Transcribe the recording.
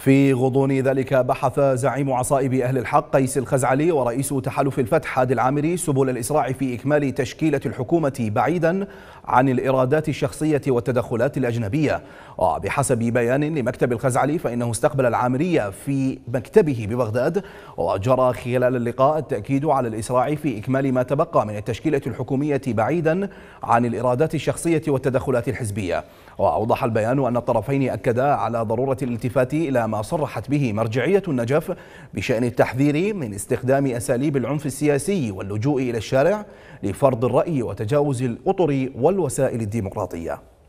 في غضون ذلك بحث زعيم عصائب أهل الحق قيس الخزعلي ورئيس تحالف الفتح هادي العامري سبل الإسراع في إكمال تشكيلة الحكومة بعيدا عن الإرادات الشخصية والتدخلات الأجنبية وبحسب بيان لمكتب الخزعلي فإنه استقبل العامرية في مكتبه ببغداد وجرى خلال اللقاء التأكيد على الإسراع في إكمال ما تبقى من التشكيلة الحكومية بعيدا عن الإرادات الشخصية والتدخلات الحزبية وأوضح البيان أن الطرفين أكدا على ضرورة الالتفات إلى ما صرحت به مرجعية النجف بشأن التحذير من استخدام أساليب العنف السياسي واللجوء إلى الشارع لفرض الرأي وتجاوز الأطر والوسائل الديمقراطية